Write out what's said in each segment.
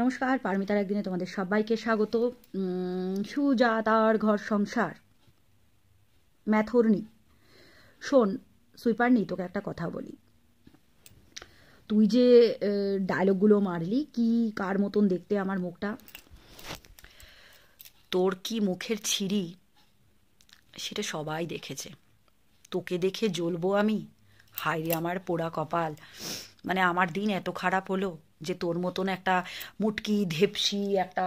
নমস্কার পারমিতার একদিনে তোমাদের সবাইকে স্বাগত সুজা তার ঘর সংসার ম্যাথর্নি শোন সুইপারনি তোকে একটা কথা বলি তুই যে ডায়লগুলো মারলি কি কার মতন দেখতে আমার মুখটা তোর কি মুখের ছিরি সেটা সবাই দেখেছে তোকে দেখে জ্বলবো আমি হায় রে আমার পোড়া কপাল মানে আমার দিন এত খারাপ হলো যে তোর মতন একটা মুটকি ধেপসি একটা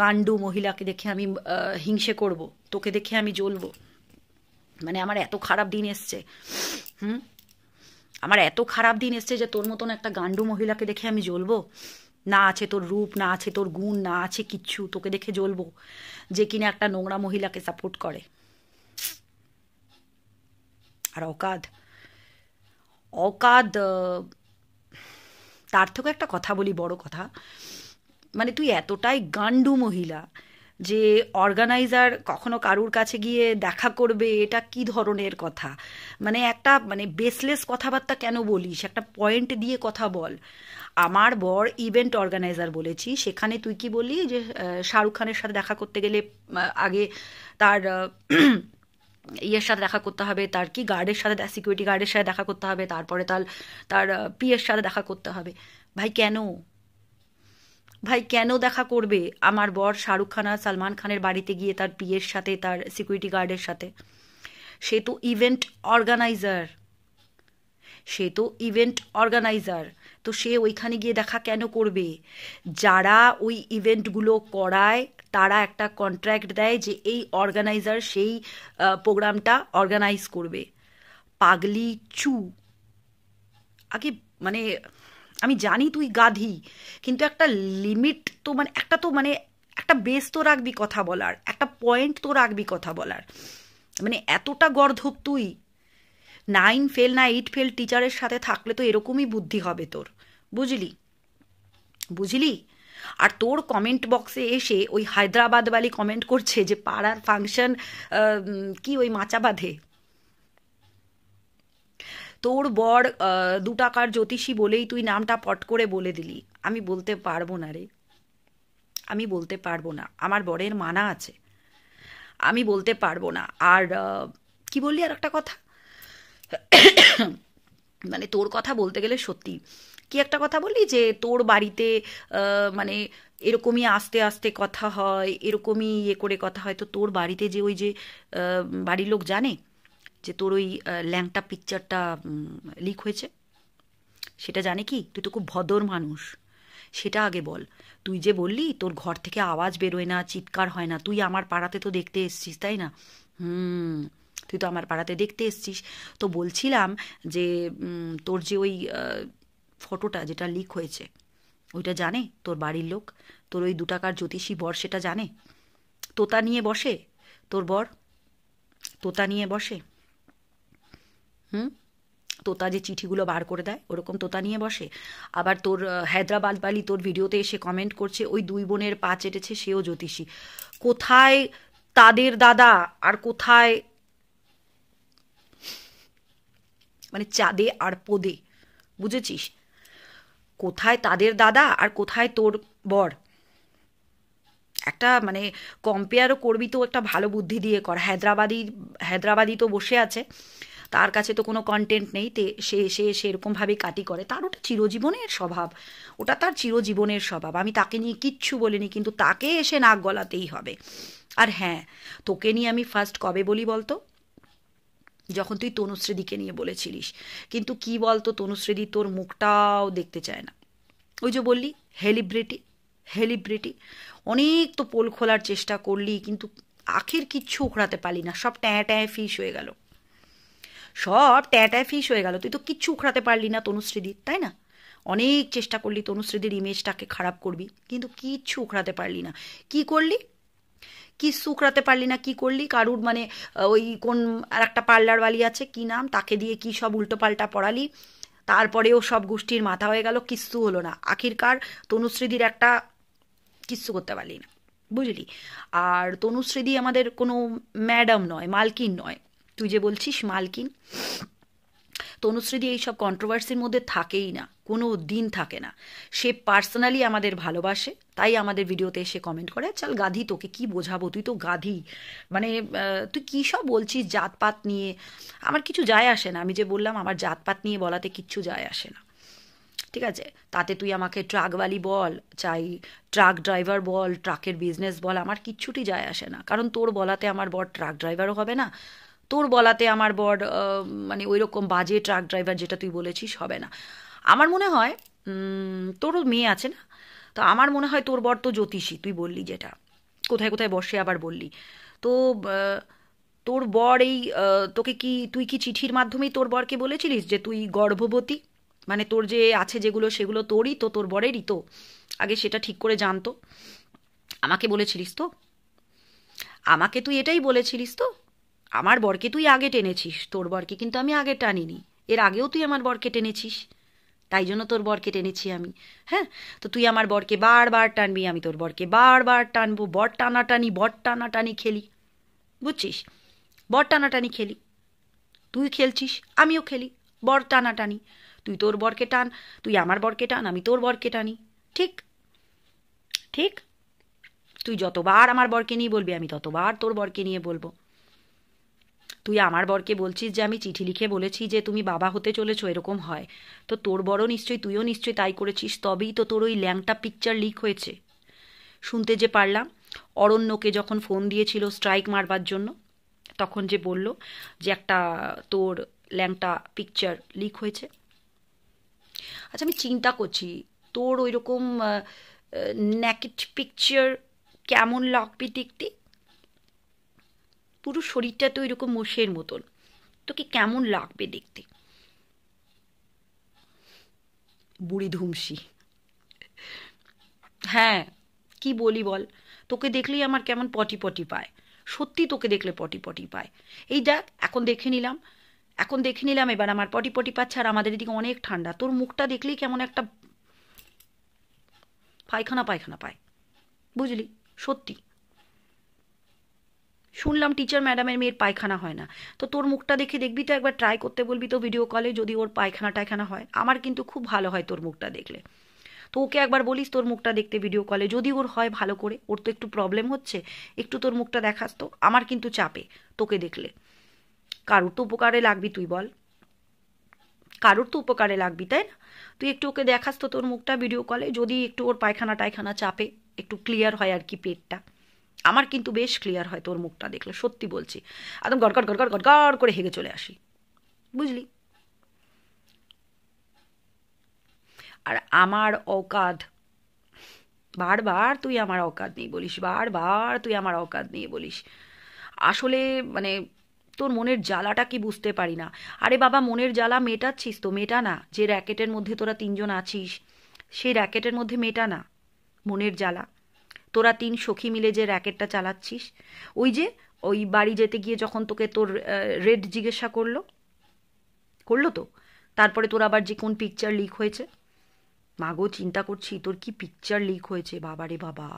গান্ডু মহিলাকে দেখে আমি হিংসে করব তোকে দেখে আমি জ্বলবো মানে আমার এত খারাপ দিন এসছে হুম আমার এত খারাপ দিন এসছে যে তোর মতন একটা গান্ডু মহিলাকে দেখে আমি জ্বলব না আছে তোর রূপ না আছে তোর গুণ না আছে কিচ্ছু তোকে দেখে জ্বলবো যে কিনা একটা নোংরা মহিলাকে সাপোর্ট করে আর অকাধ অকাদ তার থেকেও একটা কথা বলি বড় কথা মানে তুই এতটাই গান্ডু মহিলা যে অর্গানাইজার কখনো কারুর কাছে গিয়ে দেখা করবে এটা কি ধরনের কথা মানে একটা মানে বেসলেস কথাবার্তা কেন বলিস একটা পয়েন্ট দিয়ে কথা বল আমার বর ইভেন্ট অর্গানাইজার বলেছি সেখানে তুই কি বললি যে শাহরুখ খানের সাথে দেখা করতে গেলে আগে তার ইয়ের সাথে দেখা করতে হবে তার কি গার্ডের সাথে সিকিউরিটি গার্ডের সাথে দেখা করতে হবে তারপরে তার তার পিয়ের সাথে দেখা করতে হবে ভাই কেন ভাই কেন দেখা করবে আমার বর শাহরুখ খান আর সালমান খানের বাড়িতে গিয়ে তার পিয়ের সাথে তার সিকিউরিটি গার্ডের সাথে সে তো ইভেন্ট অর্গানাইজার সে তো ইভেন্ট অর্গানাইজার তো সে ওইখানে গিয়ে দেখা কেন করবে যারা ওই ইভেন্টগুলো করায় তারা একটা কন্ট্র্যাক্ট দেয় যে এই অর্গানাইজার সেই প্রোগ্রামটা অর্গানাইজ করবে পাগলি চু আগে মানে আমি জানি তুই গাধি কিন্তু একটা লিমিট তো মানে একটা তো মানে একটা বেস তো রাখবি কথা বলার একটা পয়েন্ট তো রাখবি কথা বলার মানে এতটা গর্ধব তুই নাইন ফেল না এইট ফেল টিচারের সাথে থাকলে তো এরকমই বুদ্ধি হবে তোর বুঝলি বুঝলি আর তোর কমেন্ট বক্সে এসে ওই হায়দ্রাবাদওয়ালি কমেন্ট করছে যে পাড়ার ফাংশন কি ওই মাচা বাঁধে তোর বর দু টাকার জ্যোতিষী বলেই তুই নামটা পট করে বলে দিলি আমি বলতে পারবো না রে আমি বলতে পারবো না আমার বরের মানা আছে আমি বলতে পারবো না আর কি বললি আর একটা কথা মানে তোর কথা বলতে গেলে সত্যি কি একটা কথা বললি যে তোর বাড়িতে মানে এরকমই আস্তে আস্তে কথা হয় এরকমই ইয়ে করে কথা হয় তো তোর বাড়িতে যে ওই যে বাড়ির লোক জানে যে তোর ওই ল্যাংটা পিকচারটা লিক হয়েছে সেটা জানে কি তুই তো খুব ভদর মানুষ সেটা আগে বল তুই যে বললি তোর ঘর থেকে আওয়াজ বেরোয় না চিৎকার হয় না তুই আমার পাড়াতে তো দেখতে এসছিস তাই না হুম তুই তো আমার পাড়াতে দেখতে এসছিস তো বলছিলাম যে তোর যে ওই ফটোটা যেটা লিক হয়েছে ওইটা জানে তোর বাড়ির লোক তোর ওই দু টাকার জ্যোতিষী বর সেটা জানে তোতা নিয়ে বসে তোর বর তোতা নিয়ে বসে হুম তোতা যে চিঠিগুলো বার করে দেয় ওরকম তোতা নিয়ে বসে আবার তোর হায়দ্রাবাদ বালি তোর ভিডিওতে এসে কমেন্ট করছে ওই দুই বোনের পা চেটেছে সেও জ্যোতিষী কোথায় তাদের দাদা আর কোথায় মানে চাঁদে আর পোদে বুঝেছিস কোথায় তাদের দাদা আর কোথায় তোর বর একটা মানে কম্পেয়ারও করবি তো একটা ভালো বুদ্ধি দিয়ে কর হায়দ্রাবাদি হায়দ্রাবাদি তো বসে আছে তার কাছে তো কোনো কন্টেন্ট নেই তে সে সে সেরকমভাবেই কাটি করে তার ওটা চিরজীবনের স্বভাব ওটা তার চিরজীবনের স্বভাব আমি তাকে নিয়ে কিচ্ছু বলিনি কিন্তু তাকে এসে নাক গলাতেই হবে আর হ্যাঁ তোকে নিয়ে আমি ফার্স্ট কবে বলি বলতো যখন তুই তনুশ্রীদিকে নিয়ে বলেছিলিস কিন্তু কি বলতো তনুশ্রীদি তোর মুখটাও দেখতে চায় না ওই যে বললি হেলিব্রিটি হেলিব্রিটি অনেক তো পোল খোলার চেষ্টা করলি কিন্তু আখের কিচ্ছু উখড়াতে পারলি না সব ট্যাঁ ট্যাঁ ফিস হয়ে গেল সব ট্যাঁ ট্যাঁ ফিস হয়ে গেল তুই তো কিচ্ছু উখড়াতে পারলি না তনুশ্রীদির তাই না অনেক চেষ্টা করলি তনুশ্রীদির ইমেজটাকে খারাপ করবি কিন্তু কিচ্ছু উখড়াতে পারলি না কি করলি কি শুকরাতে পারলি না কি করলি কারুর মানে ওই কোন আর একটা পার্লারওয়ালি আছে কি নাম তাকে দিয়ে কি সব উল্টোপাল্টা পড়ালি তারপরেও সব গোষ্ঠীর মাথা হয়ে গেল কিস্তু হলো না আখিরকার তনুশ্রীদির একটা কিস্তু করতে পারলি না বুঝলি আর তনুশ্রীদি আমাদের কোনো ম্যাডাম নয় মালকিন নয় তুই যে বলছিস মালকিন তনুশ্রীদি এইসব কন্ট্রোভার্সির মধ্যে থাকেই না কোনো দিন থাকে না সে পার্সোনালি আমাদের ভালোবাসে তাই আমাদের ভিডিওতে এসে কমেন্ট করে চল গাধি তোকে কি বোঝাবো তুই তো গাধি মানে তুই কী সব বলছিস জাতপাত নিয়ে আমার কিছু যায় আসে না আমি যে বললাম আমার জাতপাত নিয়ে বলাতে কিচ্ছু যায় আসে না ঠিক আছে তাতে তুই আমাকে ট্রাকওয়ালি বল চাই ট্রাক ড্রাইভার বল ট্রাকের বিজনেস বল আমার কিচ্ছুটি যায় আসে না কারণ তোর বলাতে আমার বর ট্রাক ড্রাইভারও হবে না তোর বলাতে আমার বর মানে ওই রকম বাজে ট্রাক ড্রাইভার যেটা তুই বলেছিস হবে না আমার মনে হয় তোরও মেয়ে আছে না তো আমার মনে হয় তোর বর তো জ্যোতিষী তুই বললি যেটা কোথায় কোথায় বসে আবার বললি তো তোর বর এই তোকে কি তুই কি চিঠির মাধ্যমেই তোর বরকে বলেছিলিস যে তুই গর্ভবতী মানে তোর যে আছে যেগুলো সেগুলো তোরই তো তোর বরেরই তো আগে সেটা ঠিক করে জানতো আমাকে বলেছিলিস তো আমাকে তুই এটাই বলেছিলিস তো আমার বরকে তুই আগে টেনেছিস তোর বরকে কিন্তু আমি আগে টানিনি এর আগেও তুই আমার বরকে টেনেছিস তাই জন্য তোর বরকে টেনেছি আমি হ্যাঁ তো তুই আমার বরকে বারবার টানবি আমি তোর বরকে বারবার টানবো বর টানাটানি বর টানাটানি খেলি বুঝছিস বর টানাটানি খেলি তুই খেলছিস আমিও খেলি বর টানাটানি তুই তোর বরকে টান তুই আমার বরকে টান আমি তোর বরকে টানি ঠিক ঠিক তুই যতবার আমার বরকে নিয়ে বলবি আমি ততবার তোর বরকে নিয়ে বলবো তুই আমার বরকে বলছিস যে আমি চিঠি লিখে বলেছি যে তুমি বাবা হতে চলেছো এরকম হয় তো তোর বড় নিশ্চয়ই তুইও নিশ্চয়ই তাই করেছিস তবেই তো তোর ওই ল্যাংটা পিকচার লিক হয়েছে শুনতে যে পারলাম অরণ্যকে যখন ফোন দিয়েছিল স্ট্রাইক মারবার জন্য তখন যে বলল যে একটা তোর ল্যাংটা পিকচার লিক হয়েছে আচ্ছা আমি চিন্তা করছি তোর ওই রকম ন্যাকেট পিকচার কেমন লাগবে দেখতে পুরো শরীরটা তো এরকম মোষের মতন তোকে কেমন লাগবে দেখতে বুড়ি ধুমসি হ্যাঁ কি বলি বল তোকে দেখলেই আমার কেমন পটি পটি পায় সত্যি তোকে দেখলে পটি পটি পায় এই দেখ এখন দেখে নিলাম এখন দেখে নিলাম এবার আমার পটি পটি পাচ্ছে আর আমাদের এদিকে অনেক ঠান্ডা তোর মুখটা দেখলেই কেমন একটা পায়খানা পায়খানা পায় বুঝলি সত্যি শুনলাম টিচার ম্যাডামের মেয়ের পায়খানা হয় না তো তোর মুখটা দেখে দেখবি তো একবার ট্রাই করতে বলবি তো ভিডিও কলে যদি ওর পায়খানা টায়খানা হয় আমার কিন্তু খুব ভালো হয় তোর মুখটা দেখলে তো ওকে একবার বলিস তোর মুখটা দেখতে ভিডিও কলে যদি ওর হয় ভালো করে ওর তো একটু প্রবলেম হচ্ছে একটু তোর মুখটা দেখাস তো আমার কিন্তু চাপে তোকে দেখলে কারোর তো উপকারে লাগবি তুই বল কারোর তো উপকারে লাগবি তাই না তুই একটু ওকে দেখাস তো তোর মুখটা ভিডিও কলে যদি একটু ওর পায়খানা টায়খানা চাপে একটু ক্লিয়ার হয় আর কি পেটটা আমার কিন্তু বেশ ক্লিয়ার হয় তোর মুখটা দেখলে সত্যি বলছি একদম গড়গড় গড়গড় গড়গড় করে হেগে চলে আসি বুঝলি আর আমার অকাধ বারবার তুই আমার অকাদ নিয়ে বলিস বারবার তুই আমার অকাদ নিয়ে বলিস আসলে মানে তোর মনের জ্বালাটা কি বুঝতে পারি না আরে বাবা মনের জ্বালা মেটাচ্ছিস তো মেটা না যে র্যাকেটের মধ্যে তোরা তিনজন আছিস সেই র্যাকেটের মধ্যে মেটা না মনের জ্বালা তোরা তিন সখী মিলে যে র্যাকেটটা চালাচ্ছিস ওই যে ওই বাড়ি যেতে গিয়ে যখন তোকে তোর রেড জিজ্ঞাসা করলো করলো তো তারপরে তোর আবার যে কোন পিকচার লিক হয়েছে মাগো চিন্তা করছি তোর কি পিকচার লিক হয়েছে বাবা রে বাবা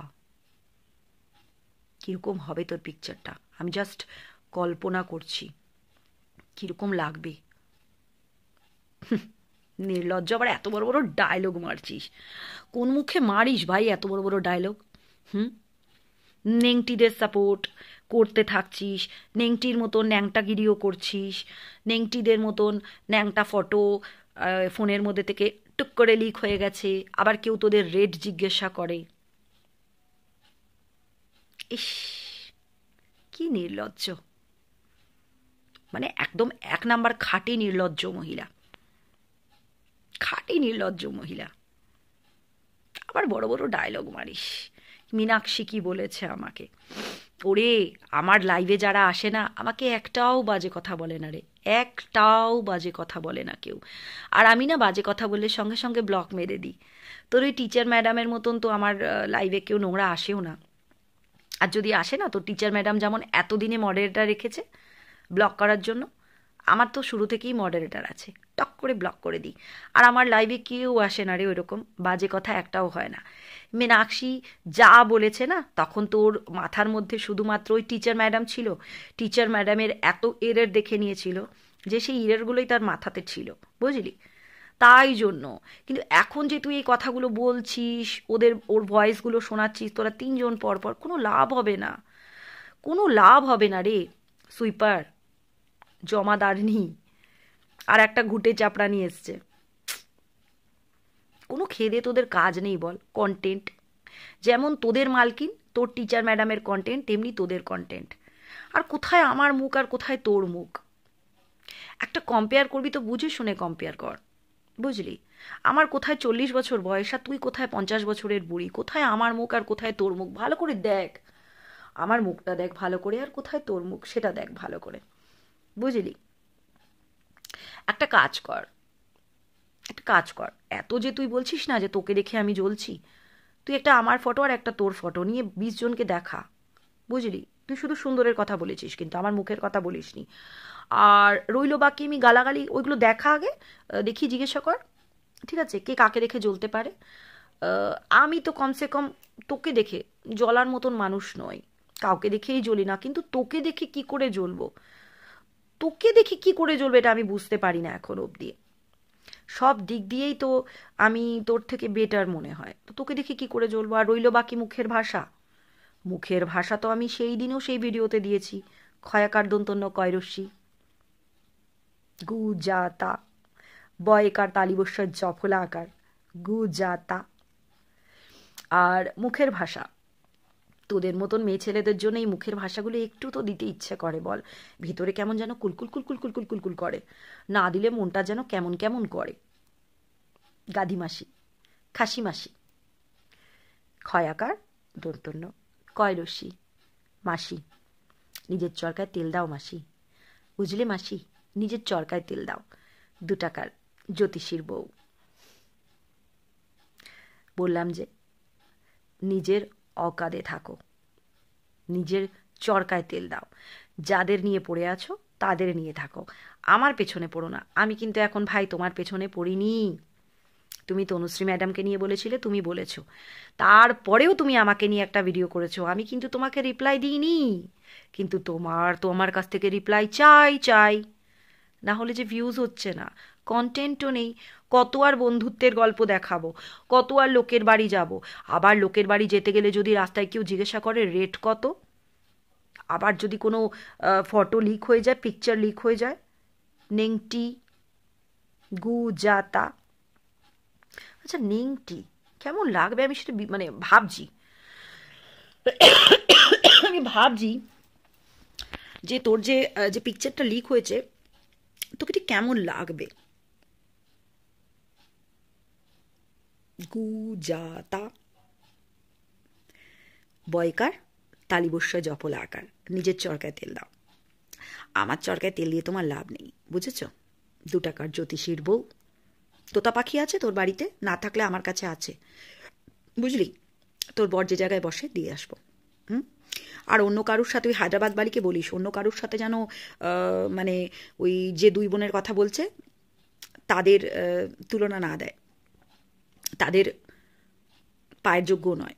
কীরকম হবে তোর পিকচারটা আমি জাস্ট কল্পনা করছি কীরকম লাগবে নির্লজ্জ আবার এত বড় বড় ডায়লগ মারছিস কোন মুখে মারিস ভাই এত বড় বড় ডায়লগ হুম নেংটিদের সাপোর্ট করতে থাকছিস নেংটির মতন ন্যাংটাগিরিও করছিস নেংটিদের মতন ন্যাংটা ফটো ফোনের মধ্যে থেকে টুক করে লিক হয়ে গেছে আবার কেউ তোদের রেট জিজ্ঞাসা করে ইস কি নির্লজ্জ মানে একদম এক নাম্বার খাটি নির্লজ্জ মহিলা খাটি নির্লজ্জ মহিলা আবার বড় বড় ডায়লগ মারিস মীনাক্ষী কি বলেছে আমাকে ওরে আমার লাইভে যারা আসে না আমাকে একটাও বাজে কথা বলে না রে একটাও বাজে কথা বলে না কেউ আর আমি না বাজে কথা বললে সঙ্গে সঙ্গে ব্লক মেরে দিই তোর ওই টিচার ম্যাডামের মতন তো আমার লাইভে কেউ নোংরা আসেও না আর যদি আসে না তো টিচার ম্যাডাম যেমন এতদিনে মডারেটার রেখেছে ব্লক করার জন্য আমার তো শুরু থেকেই মডারেটার আছে টক করে ব্লক করে দিই আর আমার লাইভে কেউ আসে না রে ওইরকম বাজে কথা একটাও হয় না মেনাক্ষী যা বলেছে না তখন তোর মাথার মধ্যে শুধুমাত্র ওই টিচার ম্যাডাম ছিল টিচার ম্যাডামের এত এরের দেখে নিয়েছিল যে সেই ইরেরগুলোই তার মাথাতে ছিল বুঝলি তাই জন্য কিন্তু এখন যে তুই এই কথাগুলো বলছিস ওদের ওর ভয়েসগুলো শোনাচ্ছিস তোরা তিনজন পর পর কোনো লাভ হবে না কোনো লাভ হবে না রে সুইপার জমাদারনি আর একটা ঘুটে চাপড়া নিয়ে এসছে কোনো খেদে তোদের কাজ নেই বল কন্টেন্ট যেমন তোদের মালকিন তোর টিচার ম্যাডামের কন্টেন্ট তেমনি তোদের কন্টেন্ট আর কোথায় আমার মুখ আর কোথায় তোর মুখ একটা কম্পেয়ার করবি তো বুঝে শুনে কম্পেয়ার কর বুঝলি আমার কোথায় চল্লিশ বছর বয়স আর তুই কোথায় পঞ্চাশ বছরের বুড়ি কোথায় আমার মুখ আর কোথায় তোর মুখ ভালো করে দেখ আমার মুখটা দেখ ভালো করে আর কোথায় তোর মুখ সেটা দেখ ভালো করে বুঝলি একটা কাজ কর একটা কাজ কর এত যে তুই বলছিস না যে তোকে দেখে আমি জ্বলছি তুই একটা আমার ফটো আর একটা তোর ফটো নিয়ে বিশ জনকে দেখা বুঝলি তুই শুধু সুন্দরের কথা বলেছিস কিন্তু আমার মুখের কথা বলিসনি আর রইল বাকি আমি গালাগালি ওইগুলো দেখা আগে দেখি জিজ্ঞাসা কর ঠিক আছে কে কাকে দেখে জ্বলতে পারে আমি তো কমসে কম তোকে দেখে জ্বলার মতন মানুষ নই কাউকে দেখেই জ্বলি না কিন্তু তোকে দেখে কি করে জ্বলবো তোকে দেখে কি করে জ্বলবে এটা আমি বুঝতে পারি না এখন অবধি সব দিক দিয়েই তো আমি তোর থেকে বেটার মনে হয় তো তোকে দেখে কি করে জ্বলবো আর রইল বাকি মুখের ভাষা মুখের ভাষা তো আমি সেই দিনও সেই ভিডিওতে দিয়েছি ক্ষয়াকার দন্তন্য কয়রস্যি গুজাতা বয়কার তালিবস্যার জফলা আকার গুজাতা আর মুখের ভাষা তোদের মতন মেয়ে ছেলেদের জন্য এই মুখের ভাষাগুলো একটু তো দিতে ইচ্ছে করে বল ভিতরে কেমন যেন কুলকুল কুলকুল কুলকুল কুলকুল করে না দিলে মনটা যেন কেমন কেমন করে গাধি মাসি খাসি মাসি ক্ষয়াকার দন্তন্য কয়রসি মাসি নিজের চরকায় তেল দাও মাসি বুঝলে মাসি নিজের চরকায় তেল দাও দু টাকার জ্যোতিষীর বউ বললাম যে নিজের অকাদে থাকো নিজের চরকায় তেল দাও যাদের নিয়ে পড়ে আছো তাদের নিয়ে থাকো আমার পেছনে পড়ো না আমি কিন্তু এখন ভাই তোমার পেছনে পড়িনি তুমি তনুশ্রী ম্যাডামকে নিয়ে বলেছিলে তুমি বলেছো তারপরেও তুমি আমাকে নিয়ে একটা ভিডিও করেছো আমি কিন্তু তোমাকে রিপ্লাই দিইনি কিন্তু তোমার তো আমার কাছ থেকে রিপ্লাই চাই চাই না হলে যে ভিউজ হচ্ছে না কন্টেন্টও নেই কত আর বন্ধুত্বের গল্প দেখাবো কত আর লোকের বাড়ি যাব আবার লোকের বাড়ি যেতে গেলে যদি রাস্তায় কেউ জিজ্ঞাসা করে রেট কত আবার যদি কোনো ফটো লিক হয়ে যায় পিকচার লিক হয়ে যায় নেংটি গু জাতা আচ্ছা নেংটি কেমন লাগবে আমি সেটা মানে ভাবছি আমি ভাবছি যে তোর যে যে পিকচারটা লিক হয়েছে তোকে ঠিক কেমন লাগবে গুজাতা বয়কার তালিবস্যা জপলা আকার নিজের চরকায় তেল দাও আমার চরকায় তেল দিয়ে তোমার লাভ নেই বুঝেছ দু টাকার জ্যোতিষীর বউ তোতা পাখি আছে তোর বাড়িতে না থাকলে আমার কাছে আছে বুঝলি তোর বর যে জায়গায় বসে দিয়ে আসবো হুম আর অন্য কারুর সাথে ওই হায়দ্রাবাদ বাড়িকে বলিস অন্য কারুর সাথে যেন মানে ওই যে দুই বোনের কথা বলছে তাদের তুলনা না দেয় তাদের পায়ের যোগ্য নয়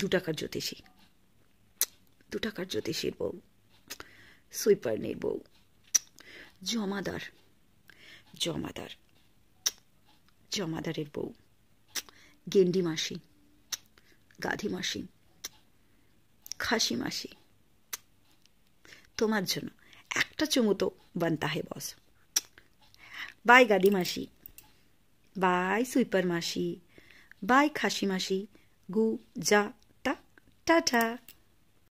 দু টাকার জ্যোতিষী দু টাকার জ্যোতিষীর বউ নেই বউ জমাদার জমাদার জমাদারের বউ গেন্ডি মাসি গাধি মাসি খাসি মাসি তোমার জন্য একটা চুমুতো বানতা হে বস বাই গাদি মাসি Bye, Suipermashi. Bye, Kashimashi. Gu, ja, ta, ta, ta.